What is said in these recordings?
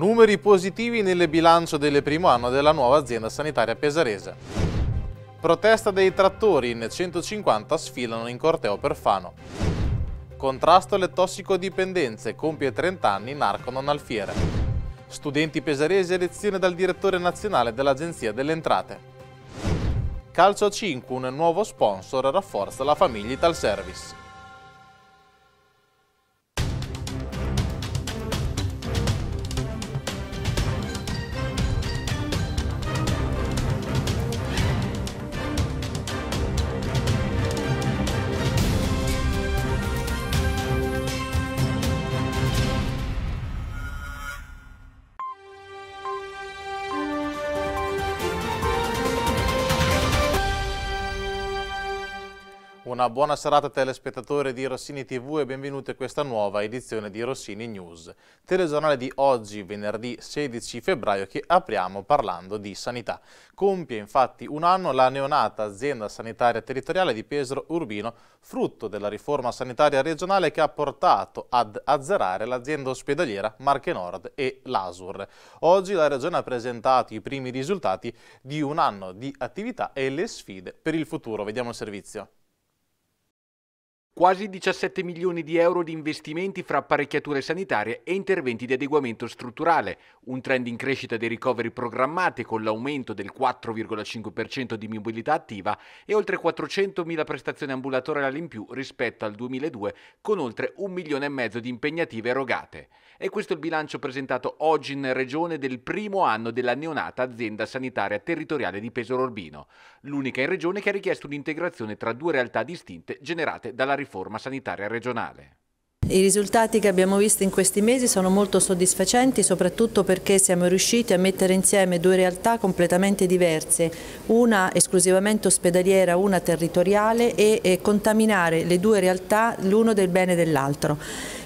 Numeri positivi nel bilancio del primo anno della nuova azienda sanitaria pesarese. Protesta dei trattori in 150 sfilano in corteo per Fano. Contrasto alle tossicodipendenze, compie 30 anni, narco non alfiere. Studenti pesaresi elezione dal direttore nazionale dell'Agenzia delle Entrate. Calcio 5, un nuovo sponsor, rafforza la famiglia Italservice. Una buona serata telespettatori di Rossini TV e benvenuti a questa nuova edizione di Rossini News, telegiornale di oggi, venerdì 16 febbraio, che apriamo parlando di sanità. Compie infatti un anno la neonata azienda sanitaria territoriale di Pesaro Urbino, frutto della riforma sanitaria regionale che ha portato ad azzerare l'azienda ospedaliera Marche Nord e l'Asur. Oggi la regione ha presentato i primi risultati di un anno di attività e le sfide per il futuro. Vediamo il servizio quasi 17 milioni di euro di investimenti fra apparecchiature sanitarie e interventi di adeguamento strutturale, un trend in crescita dei ricoveri programmati con l'aumento del 4,5% di mobilità attiva e oltre 400.000 prestazioni ambulatoriali in più rispetto al 2002 con oltre un milione e mezzo di impegnative erogate. E questo è il bilancio presentato oggi in Regione del primo anno della neonata azienda sanitaria territoriale di Pesaro Orbino, l'unica in Regione che ha richiesto un'integrazione tra due realtà distinte generate dalla riforma riforma sanitaria regionale. I risultati che abbiamo visto in questi mesi sono molto soddisfacenti, soprattutto perché siamo riusciti a mettere insieme due realtà completamente diverse, una esclusivamente ospedaliera, una territoriale e, e contaminare le due realtà l'uno del bene dell'altro.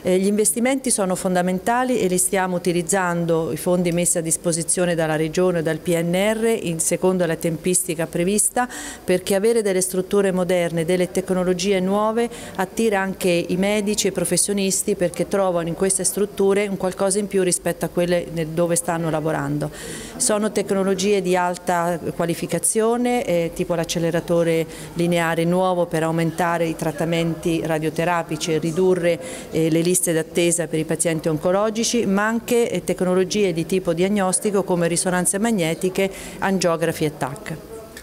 Eh, gli investimenti sono fondamentali e li stiamo utilizzando, i fondi messi a disposizione dalla Regione e dal PNR, in, secondo la tempistica prevista, perché avere delle strutture moderne, delle tecnologie nuove attira anche i medici e i professionisti perché trovano in queste strutture un qualcosa in più rispetto a quelle dove stanno lavorando. Sono tecnologie di alta qualificazione, eh, tipo l'acceleratore lineare nuovo per aumentare i trattamenti radioterapici e ridurre eh, le liste liste d'attesa per i pazienti oncologici, ma anche eh, tecnologie di tipo diagnostico come risonanze magnetiche, angiografi e TAC.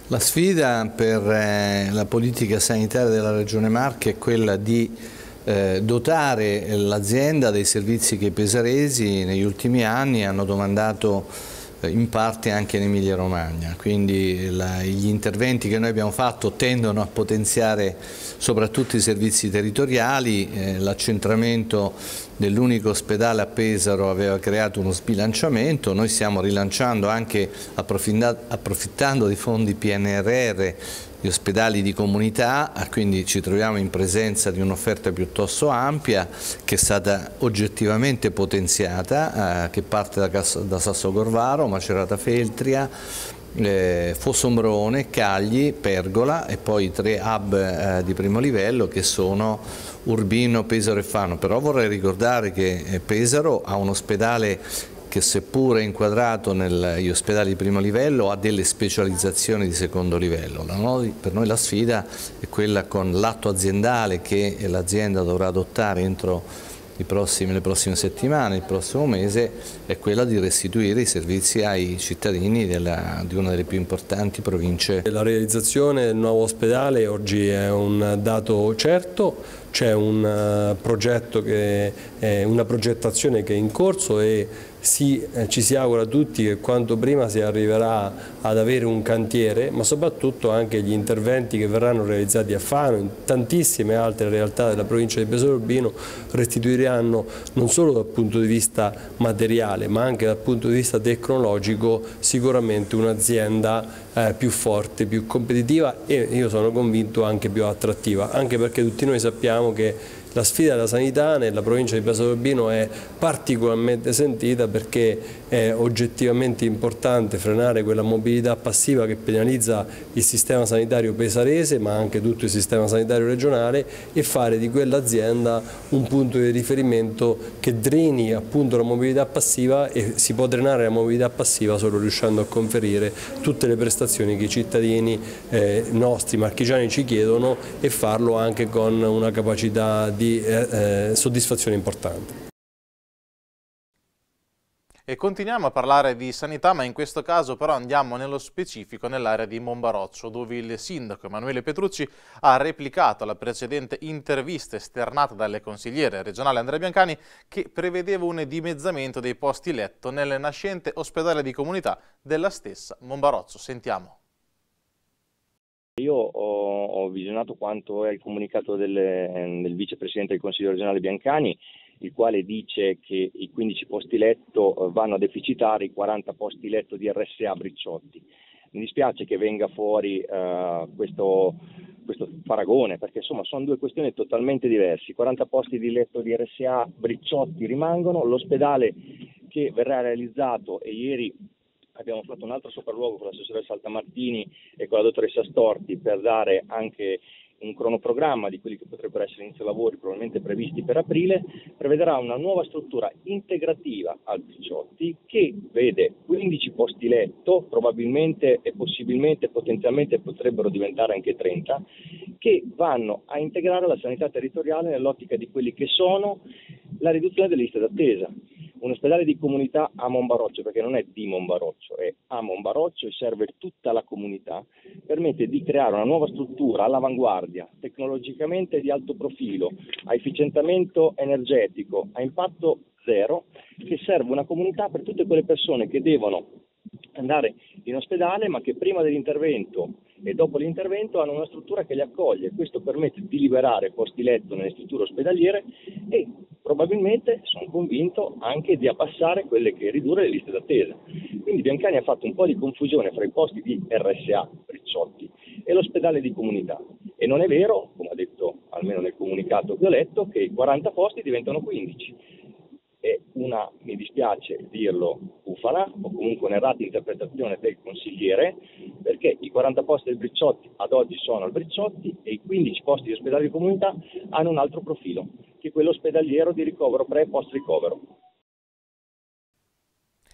La sfida per eh, la politica sanitaria della Regione Marche è quella di eh, dotare l'azienda dei servizi che i pesaresi negli ultimi anni hanno domandato in parte anche in Emilia Romagna, quindi la, gli interventi che noi abbiamo fatto tendono a potenziare soprattutto i servizi territoriali, eh, l'accentramento dell'unico ospedale a Pesaro aveva creato uno sbilanciamento, noi stiamo rilanciando anche approfittando di fondi PNRR gli ospedali di comunità, ah, quindi ci troviamo in presenza di un'offerta piuttosto ampia che è stata oggettivamente potenziata, eh, che parte da, da Sasso Corvaro, Macerata Feltria, eh, Fossombrone, Cagli, Pergola e poi tre hub eh, di primo livello che sono Urbino, Pesaro e Fano. Però vorrei ricordare che eh, Pesaro ha un ospedale che seppure inquadrato negli ospedali di primo livello ha delle specializzazioni di secondo livello. per noi la sfida è quella con l'atto aziendale che l'azienda dovrà adottare entro prossimi, le prossime settimane, il prossimo mese, è quella di restituire i servizi ai cittadini della, di una delle più importanti province. La realizzazione del nuovo ospedale oggi è un dato certo, c'è un eh, una progettazione che è in corso e si, eh, ci si augura tutti che quanto prima si arriverà ad avere un cantiere, ma soprattutto anche gli interventi che verranno realizzati a Fano, in tantissime altre realtà della provincia di Pesaro Urbino restituiranno non solo dal punto di vista materiale, ma anche dal punto di vista tecnologico sicuramente un'azienda eh, più forte, più competitiva e io sono convinto anche più attrattiva, anche perché tutti noi sappiamo che la sfida della sanità nella provincia di Basovino è particolarmente sentita perché è oggettivamente importante frenare quella mobilità passiva che penalizza il sistema sanitario pesarese ma anche tutto il sistema sanitario regionale e fare di quell'azienda un punto di riferimento che dreni appunto la mobilità passiva e si può drenare la mobilità passiva solo riuscendo a conferire tutte le prestazioni che i cittadini eh, nostri marchigiani ci chiedono e farlo anche con una capacità di eh, eh soddisfazione importante. E continuiamo a parlare di sanità, ma in questo caso però andiamo nello specifico nell'area di Monbaroccio, dove il sindaco Emanuele Petrucci ha replicato la precedente intervista esternata dalle consigliere regionale Andrea Biancani che prevedeva un dimezzamento dei posti letto nel nascente ospedale di comunità della stessa Monbaroccio. Sentiamo. Io ho, ho visionato quanto è il comunicato del, del vicepresidente del Consiglio regionale Biancani il quale dice che i 15 posti letto eh, vanno a deficitare i 40 posti letto di RSA Bricciotti. Mi dispiace che venga fuori uh, questo, questo, paragone, perché insomma sono due questioni totalmente diverse. I 40 posti di letto di RSA Bricciotti rimangono, l'ospedale che verrà realizzato e ieri abbiamo fatto un altro sopralluogo con l'assessore Saltamartini e con la dottoressa Storti per dare anche un cronoprogramma di quelli che potrebbero essere inizio lavori probabilmente previsti per aprile, prevederà una nuova struttura integrativa al Picciotti che vede 15 posti letto, probabilmente e possibilmente potenzialmente potrebbero diventare anche 30, che vanno a integrare la sanità territoriale nell'ottica di quelli che sono la riduzione delle liste d'attesa un ospedale di comunità a Monbaroccio, perché non è di Monbaroccio, è a Monbaroccio e serve tutta la comunità, permette di creare una nuova struttura all'avanguardia, tecnologicamente di alto profilo, a efficientamento energetico, a impatto zero, che serve una comunità per tutte quelle persone che devono andare in ospedale, ma che prima dell'intervento e dopo l'intervento hanno una struttura che li accoglie. Questo permette di liberare posti letto nelle strutture ospedaliere e probabilmente, sono convinto, anche di abbassare quelle che ridurre le liste d'attesa. Quindi Biancani ha fatto un po' di confusione fra i posti di RSA, Ricciotti, e l'ospedale di comunità. E non è vero, come ha detto almeno nel comunicato che ho letto, che i 40 posti diventano 15 è una, mi dispiace dirlo, bufala o comunque un'errata interpretazione del consigliere, perché i 40 posti del Bricciotti ad oggi sono al Bricciotti e i 15 posti di ospedale di comunità hanno un altro profilo, che è quello ospedaliero di ricovero pre post ricovero.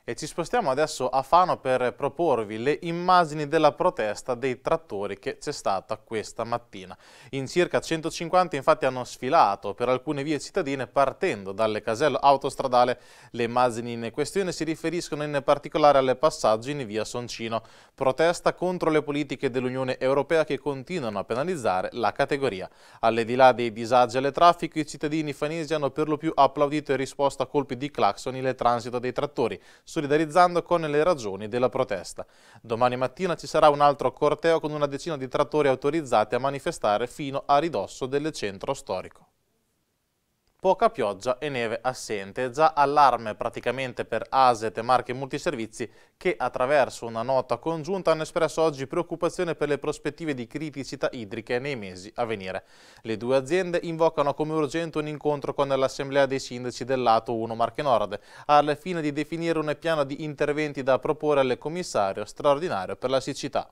E ci spostiamo adesso a Fano per proporvi le immagini della protesta dei trattori che c'è stata questa mattina. In circa 150 infatti hanno sfilato per alcune vie cittadine partendo dalle casello autostradale. Le immagini in questione si riferiscono in particolare alle passaggi in via Soncino. Protesta contro le politiche dell'Unione Europea che continuano a penalizzare la categoria. di là dei disagi alle traffico i cittadini fanesi hanno per lo più applaudito e risposto a colpi di clacson le transito dei trattori solidarizzando con le ragioni della protesta. Domani mattina ci sarà un altro corteo con una decina di trattori autorizzati a manifestare fino a ridosso del centro storico poca pioggia e neve assente. Già allarme praticamente per ASET, e Marche Multiservizi che attraverso una nota congiunta hanno espresso oggi preoccupazione per le prospettive di criticità idriche nei mesi a venire. Le due aziende invocano come urgente un incontro con l'Assemblea dei Sindaci del lato 1 Marche Nord al fine di definire un piano di interventi da proporre al commissario straordinario per la siccità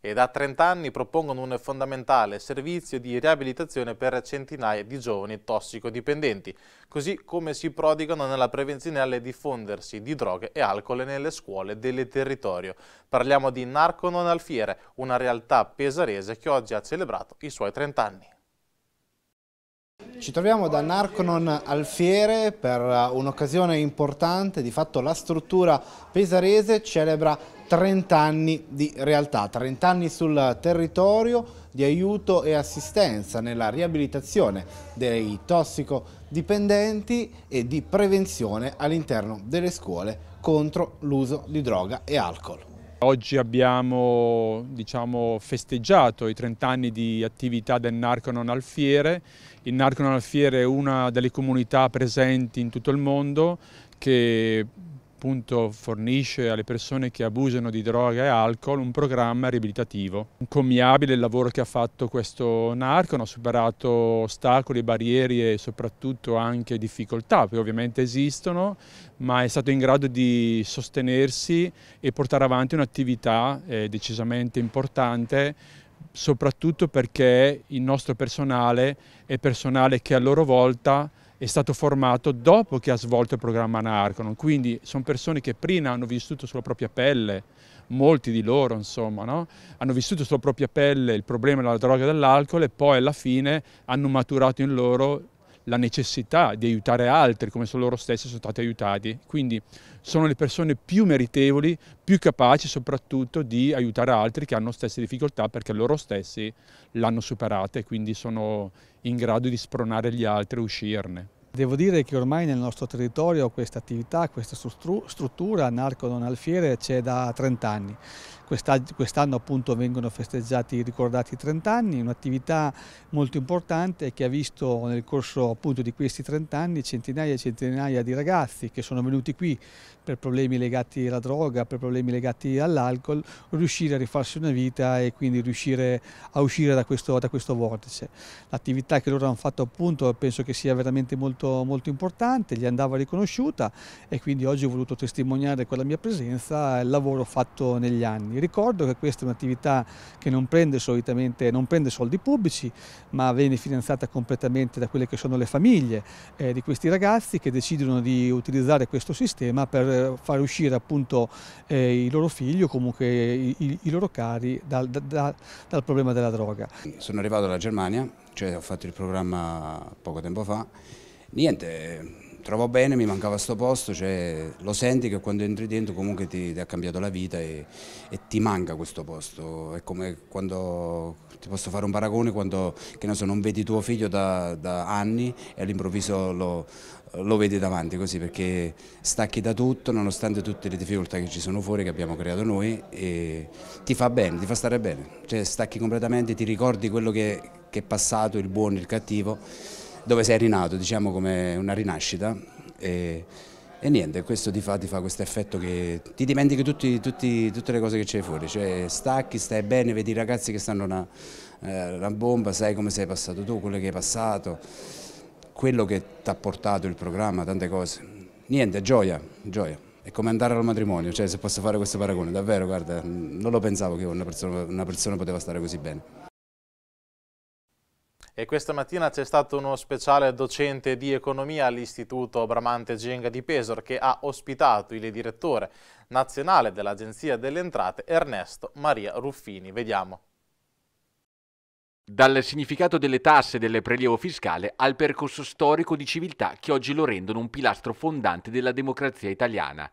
e da 30 anni propongono un fondamentale servizio di riabilitazione per centinaia di giovani tossicodipendenti, così come si prodigano nella prevenzione al diffondersi di droghe e alcol nelle scuole del territorio. Parliamo di Narco Non Alfiere, una realtà pesarese che oggi ha celebrato i suoi 30 anni. Ci troviamo da Narconon Alfiere per eh, un'occasione importante, di fatto la struttura pesarese celebra 30 anni di realtà, 30 anni sul territorio di aiuto e assistenza nella riabilitazione dei tossicodipendenti e di prevenzione all'interno delle scuole contro l'uso di droga e alcol. Oggi abbiamo diciamo, festeggiato i 30 anni di attività del Narco Non Alfiere. Il Narco Non Alfiere è una delle comunità presenti in tutto il mondo che appunto fornisce alle persone che abusano di droga e alcol un programma riabilitativo. Incommiabile il lavoro che ha fatto questo narco, hanno superato ostacoli, barriere e soprattutto anche difficoltà, che ovviamente esistono, ma è stato in grado di sostenersi e portare avanti un'attività eh, decisamente importante soprattutto perché il nostro personale è personale che a loro volta è stato formato dopo che ha svolto il programma Narconon, quindi sono persone che prima hanno vissuto sulla propria pelle, molti di loro insomma, no? hanno vissuto sulla propria pelle il problema della droga e dell'alcol e poi alla fine hanno maturato in loro la necessità di aiutare altri come se loro stessi sono stati aiutati. Quindi sono le persone più meritevoli, più capaci soprattutto di aiutare altri che hanno stesse difficoltà perché loro stessi l'hanno superata e quindi sono in grado di spronare gli altri a uscirne. Devo dire che ormai nel nostro territorio questa attività, questa struttura narco-non alfiere c'è da 30 anni. Quest'anno appunto vengono festeggiati, i ricordati 30 anni, un'attività molto importante che ha visto nel corso appunto di questi 30 anni centinaia e centinaia di ragazzi che sono venuti qui per problemi legati alla droga, per problemi legati all'alcol, riuscire a rifarsi una vita e quindi riuscire a uscire da questo, da questo vortice. L'attività che loro hanno fatto appunto penso che sia veramente molto, molto importante, gli andava riconosciuta e quindi oggi ho voluto testimoniare con la mia presenza il lavoro fatto negli anni. Vi ricordo che questa è un'attività che non prende, solitamente, non prende soldi pubblici, ma viene finanziata completamente da quelle che sono le famiglie eh, di questi ragazzi che decidono di utilizzare questo sistema per far uscire appunto eh, i loro figli o comunque i, i, loro cari dal, da, dal problema della droga. Sono arrivato dalla Germania, cioè ho fatto il programma poco tempo fa, niente trovo bene, mi mancava questo posto, cioè, lo senti che quando entri dentro comunque ti, ti ha cambiato la vita e, e, ti manca questo posto, è come quando, ti posso fare un paragone, quando non, so, non vedi tuo figlio da, da anni e all'improvviso lo, lo vedi davanti così perché stacchi da tutto nonostante tutte le difficoltà che ci sono fuori che abbiamo creato noi e ti fa bene, ti fa stare bene, cioè stacchi completamente, ti ricordi quello che, che è passato, il buono, il cattivo dove sei rinato, diciamo come una rinascita e, e niente, questo ti fa, fa questo effetto che ti dimentichi tutti, tutti, tutte le cose che c'è fuori, cioè stacchi, stai bene, vedi i ragazzi che stanno una, eh, una bomba, sai come sei passato tu, quello che hai passato, quello che ti ha portato il programma, tante cose, niente, gioia, gioia è come andare al matrimonio, cioè se posso fare questo paragone, davvero, guarda, non lo pensavo che una persona, una persona poteva stare così bene. E questa mattina c'è stato uno speciale docente di economia all'Istituto Bramante Genga di Pesor che ha ospitato il direttore nazionale dell'Agenzia delle Entrate Ernesto Maria Ruffini. Vediamo. Dal significato delle tasse e del prelievo fiscale al percorso storico di civiltà che oggi lo rendono un pilastro fondante della democrazia italiana.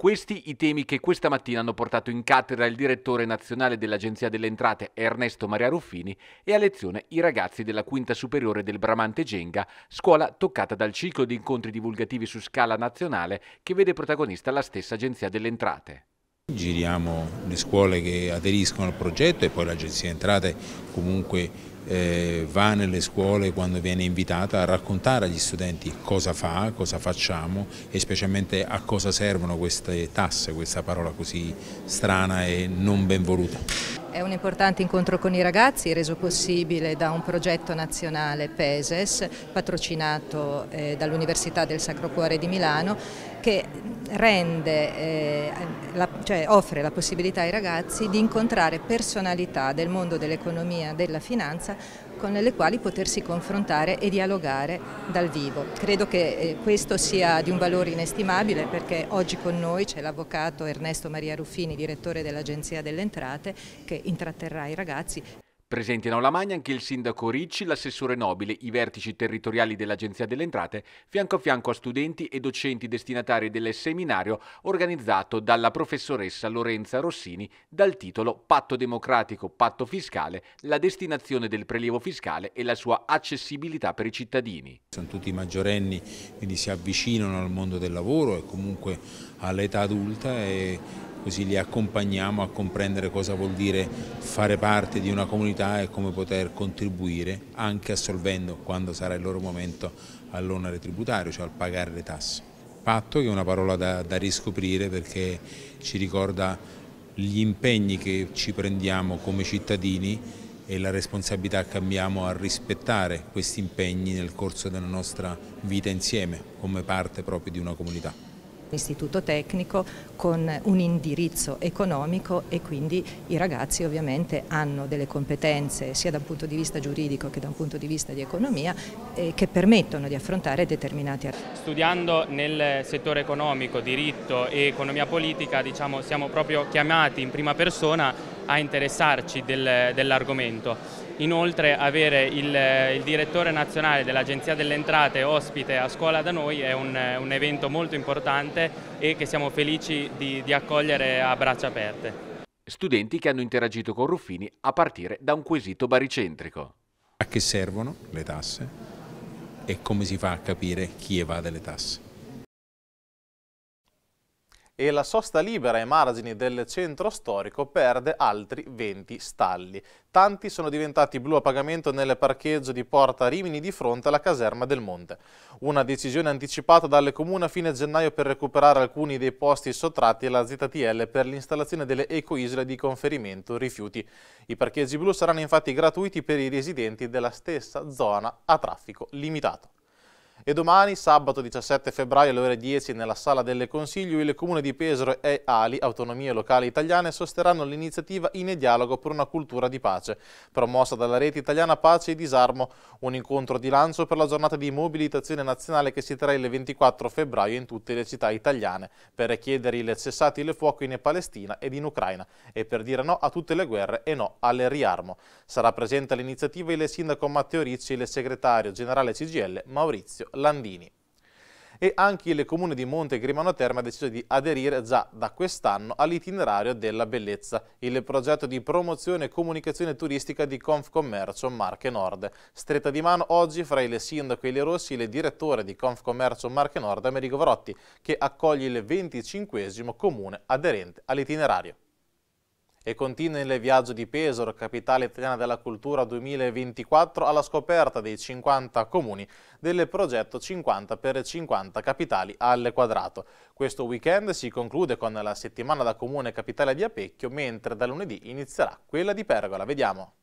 Questi i temi che questa mattina hanno portato in cattedra il direttore nazionale dell'Agenzia delle Entrate Ernesto Maria Ruffini e a lezione i ragazzi della quinta superiore del Bramante Genga, scuola toccata dal ciclo di incontri divulgativi su scala nazionale che vede protagonista la stessa Agenzia delle Entrate. Giriamo le scuole che aderiscono al progetto e poi l'Agenzia delle Entrate comunque eh, va nelle scuole quando viene invitata a raccontare agli studenti cosa fa, cosa facciamo e specialmente a cosa servono queste tasse, questa parola così strana e non ben voluta. È un importante incontro con i ragazzi reso possibile da un progetto nazionale PESES patrocinato eh, dall'Università del Sacro Cuore di Milano che rende, eh, la, cioè offre la possibilità ai ragazzi di incontrare personalità del mondo dell'economia e della finanza con le quali potersi confrontare e dialogare dal vivo. Credo che eh, questo sia di un valore inestimabile perché oggi con noi c'è l'avvocato Ernesto Maria Ruffini, direttore dell'Agenzia delle Entrate, che intratterrà i ragazzi. Presenti in Aula Magna anche il sindaco Ricci, l'assessore Nobile, i vertici territoriali dell'Agenzia delle Entrate, fianco a fianco a studenti e docenti destinatari del seminario organizzato dalla professoressa Lorenza Rossini dal titolo Patto democratico, patto fiscale, la destinazione del prelievo fiscale e la sua accessibilità per i cittadini. Sono tutti maggiorenni, quindi si avvicinano al mondo del lavoro e comunque all'età adulta e così li accompagniamo a comprendere cosa vuol dire fare parte di una comunità e come poter contribuire anche assolvendo, quando sarà il loro momento, all'onere tributario, cioè al pagare le tasse. Patto che è una parola da, da riscoprire perché ci ricorda gli impegni che ci prendiamo come cittadini e la responsabilità che abbiamo a rispettare questi impegni nel corso della nostra vita insieme come parte proprio di una comunità istituto tecnico con un indirizzo economico e quindi i ragazzi ovviamente hanno delle competenze sia da un punto di vista giuridico che da un punto di vista di economia eh, che permettono di affrontare determinati argomenti. Studiando nel settore economico, diritto e economia politica diciamo, siamo proprio chiamati in prima persona a interessarci del, dell'argomento Inoltre avere il, il direttore nazionale dell'Agenzia delle Entrate ospite a scuola da noi è un, un evento molto importante e che siamo felici di, di accogliere a braccia aperte. Studenti che hanno interagito con Ruffini a partire da un quesito baricentrico. A che servono le tasse e come si fa a capire chi evade le tasse? e la sosta libera ai margini del centro storico perde altri 20 stalli. Tanti sono diventati blu a pagamento nel parcheggio di Porta Rimini di fronte alla caserma del Monte. Una decisione anticipata dalle comune a fine gennaio per recuperare alcuni dei posti sottratti alla ZTL per l'installazione delle ecoisole di conferimento rifiuti. I parcheggi blu saranno infatti gratuiti per i residenti della stessa zona a traffico limitato. E domani, sabato 17 febbraio alle ore 10, nella Sala delle Consigli, il Comune di Pesaro e Ali, Autonomie Locali Italiane, sosterranno l'iniziativa In Dialogo per una cultura di pace, promossa dalla rete italiana Pace e Disarmo, un incontro di lancio per la giornata di mobilitazione nazionale che si terrà il 24 febbraio in tutte le città italiane, per chiedere il cessato il fuoco in Palestina ed in Ucraina e per dire no a tutte le guerre e no al riarmo. Sarà presente all'iniziativa il sindaco Matteo Ricci e il segretario generale CGL Maurizio Landini. E anche il comune di Monte Grimano Terme ha deciso di aderire già da quest'anno all'itinerario della bellezza, il progetto di promozione e comunicazione turistica di Confcommercio Marche Nord. Stretta di mano oggi fra il sindaco Eli Rossi e il direttore di Confcommercio Marche Nord, Amerigo Varotti, che accoglie il 25 comune aderente all'itinerario e continua il viaggio di Pesaro, capitale italiana della cultura 2024, alla scoperta dei 50 comuni del progetto 50 per 50 capitali al quadrato. Questo weekend si conclude con la settimana da comune capitale di Apecchio, mentre da lunedì inizierà quella di Pergola. Vediamo.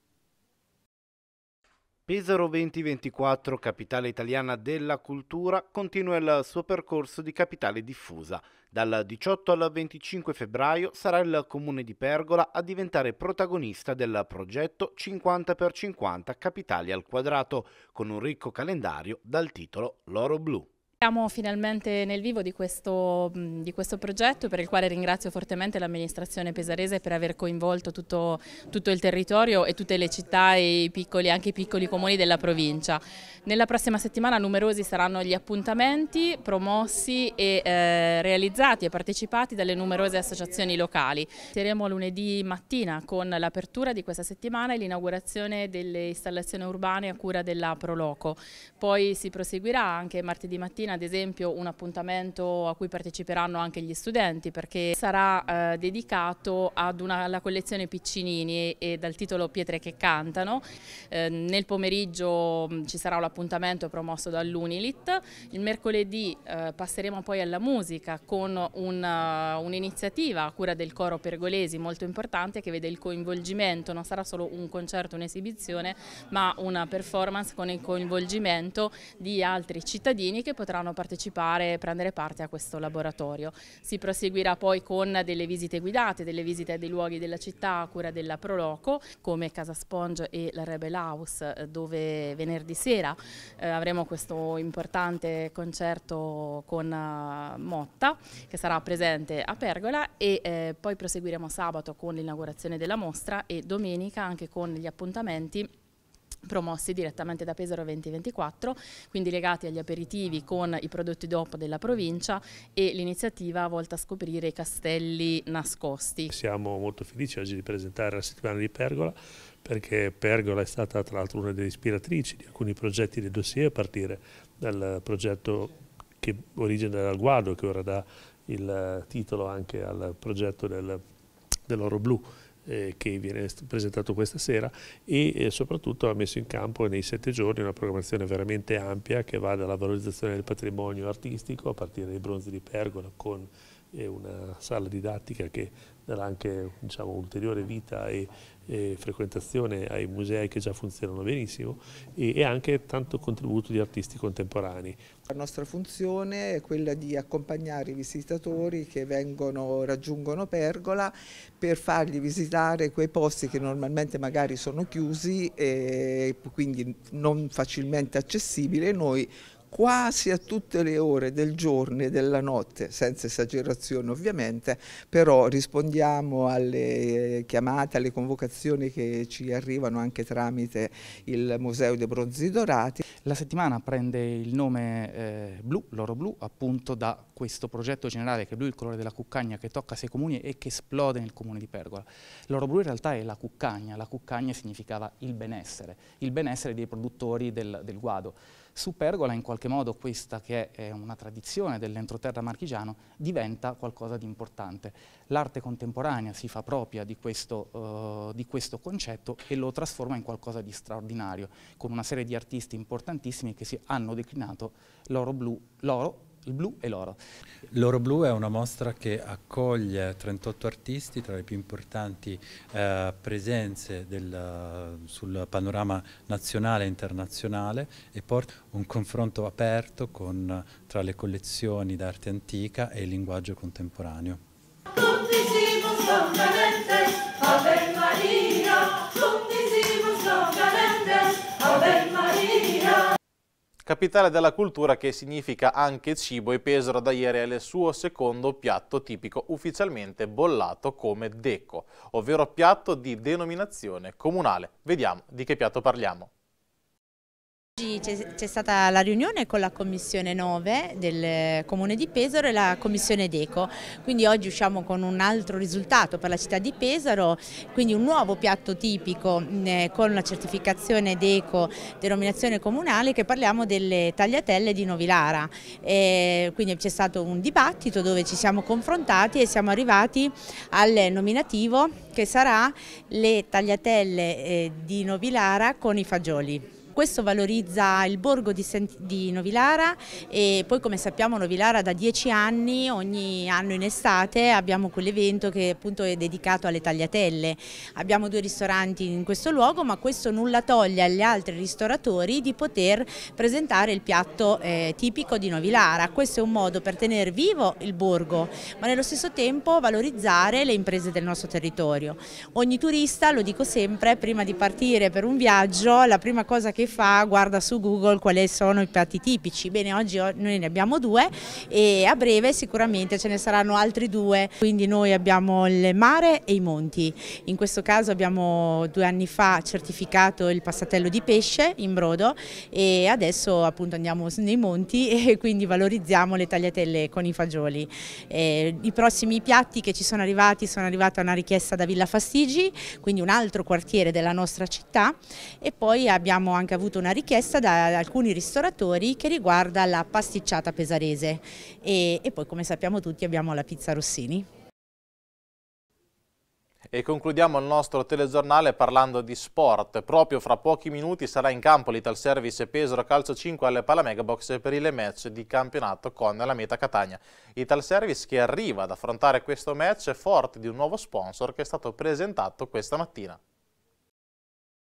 Pesaro 2024, capitale italiana della cultura, continua il suo percorso di capitale diffusa. Dal 18 al 25 febbraio sarà il comune di Pergola a diventare protagonista del progetto 50x50 Capitali al quadrato, con un ricco calendario dal titolo L'oro blu. Siamo finalmente nel vivo di questo, di questo, progetto per il quale ringrazio fortemente l'amministrazione pesarese per aver coinvolto tutto, tutto, il territorio e tutte le città e i piccoli, anche i piccoli comuni della provincia. Nella prossima settimana numerosi saranno gli appuntamenti promossi e eh, realizzati e partecipati dalle numerose associazioni locali. Saremo lunedì mattina con l'apertura di questa settimana e l'inaugurazione delle installazioni urbane a cura della Proloco. Poi si proseguirà anche martedì mattina ad esempio un appuntamento a cui parteciperanno anche gli studenti perché sarà eh, dedicato ad una, alla collezione Piccinini e, e, dal titolo Pietre che cantano. Eh, nel pomeriggio mm, ci sarà l'appuntamento promosso dall'Unilit, il mercoledì eh, passeremo poi alla musica con eh, un'iniziativa un a cura del coro pergolesi molto importante che vede il coinvolgimento, non sarà solo un concerto, un'esibizione ma una performance con il coinvolgimento di altri cittadini che potranno potranno partecipare e prendere parte a questo laboratorio. Si proseguirà poi con delle visite guidate, delle visite dei luoghi della città a cura della Proloco, come Casa Sponge e la Rebel House, eh, dove venerdì sera eh, avremo questo importante concerto con uh, Motta, che sarà presente a Pergola, e eh, poi proseguiremo sabato con l'inaugurazione della mostra e domenica anche con gli appuntamenti promossi direttamente da Pesaro 2024, quindi legati agli aperitivi con i prodotti DOP della provincia e l'iniziativa volta a scoprire i castelli nascosti. Siamo molto felici oggi di presentare la settimana di Pergola perché Pergola è stata tra l'altro una delle ispiratrici di alcuni progetti del dossier a partire dal progetto che origina dal Guado che ora dà il titolo anche al progetto del, dell'oro blu eh, che viene presentato questa sera e eh, soprattutto ha messo in campo nei sette giorni una programmazione veramente ampia che va dalla valorizzazione del patrimonio artistico a partire dai bronzi di Pergola con eh, una sala didattica che darà anche diciamo, ulteriore vita e eh, frequentazione ai musei che già funzionano benissimo e, e, anche tanto contributo di artisti contemporanei. La nostra funzione è quella di accompagnare i visitatori che vengono, raggiungono Pergola per fargli visitare quei posti che normalmente magari sono chiusi e quindi non facilmente accessibili e noi quasi a tutte le ore del giorno e della notte, senza esagerazione ovviamente, però rispondiamo alle chiamate, alle convocazioni che ci arrivano anche tramite il Museo dei Bronzi Dorati. La settimana prende il nome eh, blu, l'oro blu, appunto da questo progetto generale che è blu il colore della cuccagna che tocca sei comuni e che esplode nel comune di Pergola. L'oro blu in realtà è la cuccagna, la cuccagna significava il benessere, il benessere dei produttori del, del guado su Pergola, in qualche modo questa che è una tradizione dell'entroterra marchigiano diventa qualcosa di importante. L'arte contemporanea si fa propria di questo, uh, di questo, concetto e lo trasforma in qualcosa di straordinario, con una serie di artisti importantissimi che hanno declinato l'oro il blu e l'oro. L'oro blu è una mostra che accoglie 38 artisti tra le più importanti eh, presenze del, sul panorama nazionale e internazionale e porta un confronto aperto con, tra le collezioni d'arte antica e il linguaggio contemporaneo. Tutti si capitale della cultura che significa anche cibo e Pesaro da ieri è il suo secondo piatto tipico ufficialmente bollato come Deco, ovvero piatto di denominazione comunale. Vediamo di che piatto parliamo. Oggi c'è stata la riunione con la Commissione 9 del Comune di Pesaro e la Commissione Deco, quindi oggi usciamo con un altro risultato per la città di Pesaro, quindi un nuovo piatto tipico eh, con la certificazione Deco denominazione comunale che parliamo delle tagliatelle di Novilara, e eh, quindi c'è stato un dibattito dove ci siamo confrontati e siamo arrivati al nominativo che sarà le tagliatelle eh, di Novilara con i fagioli. Questo valorizza il borgo di, di Novilara e poi come sappiamo Novilara da dieci anni, ogni anno in estate abbiamo quell'evento che appunto è dedicato alle tagliatelle. Abbiamo due ristoranti in questo luogo ma questo nulla toglie agli altri ristoratori di poter presentare il piatto eh, tipico di Novilara. Questo è un modo per tenere vivo il borgo ma nello stesso tempo valorizzare le imprese del nostro territorio. Ogni turista, lo dico sempre, prima di partire per un viaggio la prima cosa che che fa guarda su Google quali sono i piatti tipici. Bene, oggi noi ne abbiamo due e a breve sicuramente ce ne saranno altri due. Quindi noi abbiamo il mare e i monti. In questo caso abbiamo due anni fa certificato il passatello di pesce in brodo e adesso appunto andiamo nei monti e quindi valorizziamo le tagliatelle con i fagioli. E I prossimi piatti che ci sono arrivati sono arrivati a una richiesta da Villa Fastigi, quindi un altro quartiere della nostra città e poi abbiamo anche avuto una richiesta da alcuni ristoratori che riguarda la pasticciata pesarese e, e poi come sappiamo tutti abbiamo la pizza Rossini. E concludiamo il nostro telegiornale parlando di sport. Proprio fra pochi minuti sarà in campo l'Ital Service Pesaro Calcio 5 alle Palamegabox per il match di campionato con la meta Catania. Service che arriva ad affrontare questo match forte di un nuovo sponsor che è stato presentato questa mattina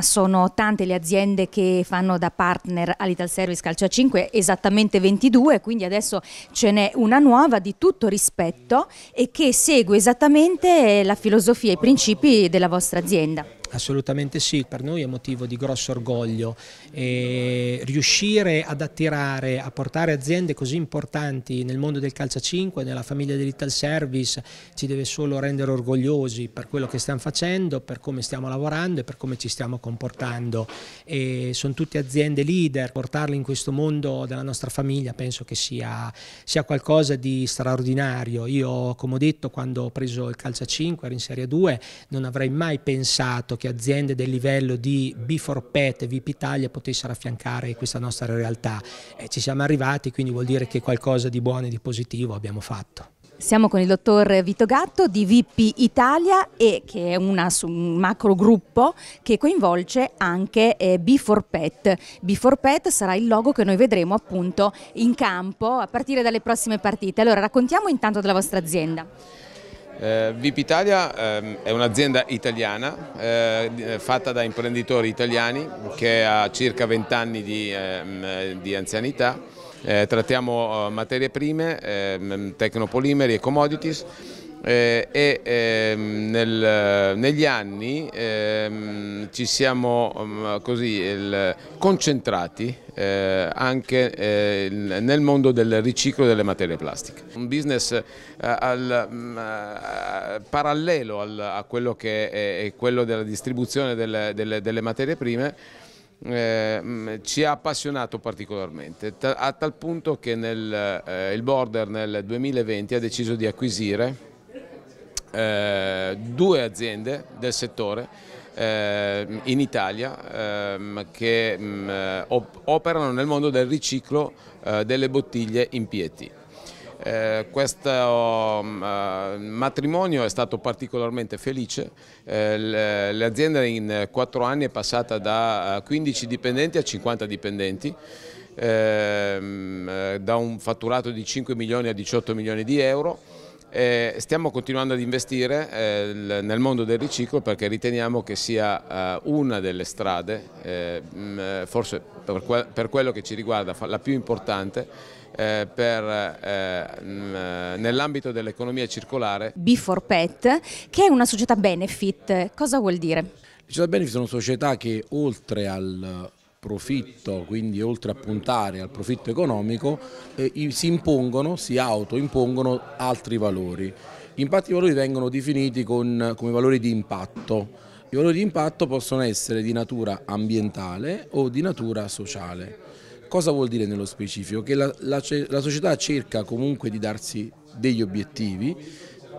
sono tante le aziende che fanno da partner Service Calcio 5, esattamente 22, quindi adesso ce n'è una nuova di tutto rispetto e che segue esattamente la filosofia e i principi della vostra azienda. Assolutamente sì, per noi è motivo di grosso orgoglio e riuscire ad attirare, a portare aziende così importanti nel mondo del calcio 5, nella famiglia dell'Ital Service, ci deve solo rendere orgogliosi per quello che stiamo facendo, per come stiamo lavorando e per come ci stiamo comportando. E sono tutte aziende leader, portarle in questo mondo della nostra famiglia penso che sia, sia qualcosa di straordinario. Io, come ho detto, quando ho preso il calcio 5, ero in Serie 2, non avrei mai pensato fatto che aziende del livello di B4PET e VIP Italia potessero affiancare questa nostra realtà. E ci siamo arrivati, quindi vuol dire che qualcosa di buono e di positivo abbiamo fatto. Siamo con il dottor Vito Gatto di VIP Italia e che è una, un macro gruppo che coinvolge anche eh, B4PET. B4PET sarà il logo che noi vedremo appunto in campo a partire dalle prossime partite. Allora raccontiamo intanto della vostra azienda. Eh, VIP Italia eh, è un'azienda italiana eh, fatta da imprenditori italiani che ha circa 20 anni di, ehm, di anzianità. Eh, trattiamo eh, materie prime, ehm, tecnopolimeri e commodities eh, e eh, nel, negli anni eh, ci siamo mm, così, il, concentrati eh, anche eh, nel mondo del riciclo delle materie plastiche. Un business al, mh, mm, parallelo al, a quello che è, è, quello della distribuzione delle, delle, delle materie prime eh, mm, ci ha appassionato particolarmente, a tal punto che nel, eh, il Border nel 2020 ha deciso di acquisire eh, due aziende del settore eh, in Italia eh, che mm, op operano nel mondo del riciclo eh, delle bottiglie in pieti. Eh, questo mm, eh, matrimonio è stato particolarmente felice, eh, l'azienda in quattro anni è passata da 15 eh, dipendenti a 50 dipendenti, ehm, da un fatturato di 5 milioni a 18 milioni di euro eh, stiamo continuando ad investire eh, nel mondo del riciclo perché riteniamo che sia eh, una delle strade, mh, eh, forse per, que per, quello che ci riguarda la più importante, eh, eh, nell'ambito dell'economia circolare. b 4 Pet, che è una società benefit, cosa vuol dire? Le società benefit sono società che oltre al profitto, quindi oltre a puntare al profitto economico, eh, si impongono, si autoimpongono altri valori. Infatti i valori vengono definiti con, come valori di impatto. I valori di impatto possono essere di natura ambientale o di natura sociale. Cosa vuol dire nello specifico? Che la, la, la società cerca comunque di darsi degli obiettivi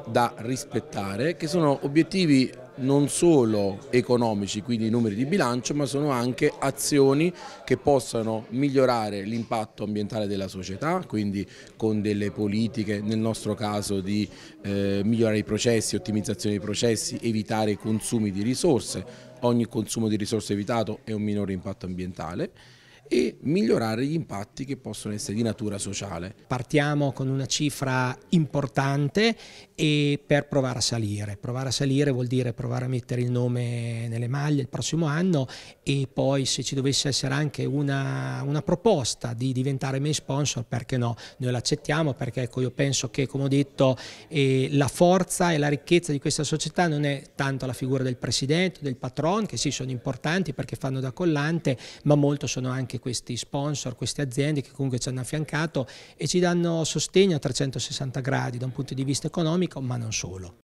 da rispettare, che sono obiettivi non solo economici, quindi numeri di bilancio, ma sono anche azioni che possano migliorare l'impatto ambientale della società, quindi con delle politiche, nel nostro caso di eh, migliorare i processi, ottimizzazione dei processi, evitare i consumi di risorse, ogni consumo di risorse evitato è un minore impatto ambientale e migliorare gli impatti che possono essere di natura sociale. Partiamo con una cifra importante e per provare a salire. Provare a salire vuol dire provare a mettere il nome nelle maglie il prossimo anno e poi se ci dovesse essere anche una, una proposta di diventare main sponsor, perché no? Noi l'accettiamo perché ecco, io penso che, come ho detto, eh, la forza e la ricchezza di questa società non è tanto la figura del presidente, del patron, che sì sono importanti perché fanno da collante, ma molto sono anche anche questi sponsor, queste aziende che comunque ci hanno affiancato e ci danno sostegno a 360 gradi da un punto di vista economico, ma non solo.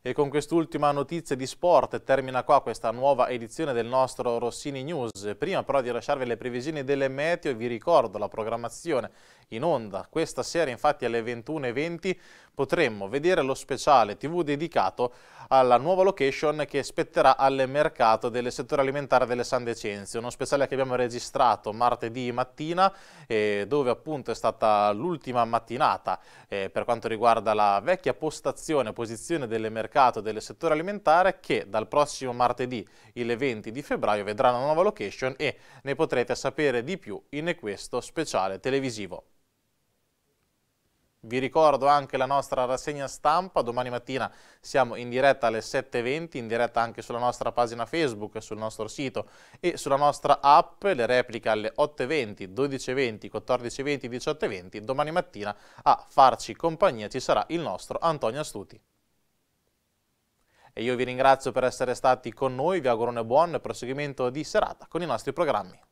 E con quest'ultima notizia di sport termina qua questa nuova edizione del nostro Rossini News. Prima però di lasciarvi le previsioni delle meteo vi ricordo la programmazione in onda questa sera infatti alle 21.20 potremmo vedere lo speciale TV dedicato alla nuova location che spetterà al mercato del settore alimentare delle San Decenzio, uno speciale che abbiamo registrato martedì mattina eh, dove appunto è stata l'ultima mattinata eh, per quanto riguarda la vecchia postazione, posizione del mercato del settore alimentare che dal prossimo martedì il 20 di febbraio vedrà una nuova location e ne potrete sapere di più in questo speciale televisivo. Vi ricordo anche la nostra rassegna stampa, domani mattina siamo in diretta alle 7.20, in diretta anche sulla nostra pagina Facebook, sul nostro sito e sulla nostra app, le repliche alle 8.20, 12.20, 14.20, 18.20. Domani mattina a farci compagnia ci sarà il nostro Antonio Astuti. E io vi ringrazio per essere stati con noi, vi auguro un buon proseguimento di serata con i nostri programmi.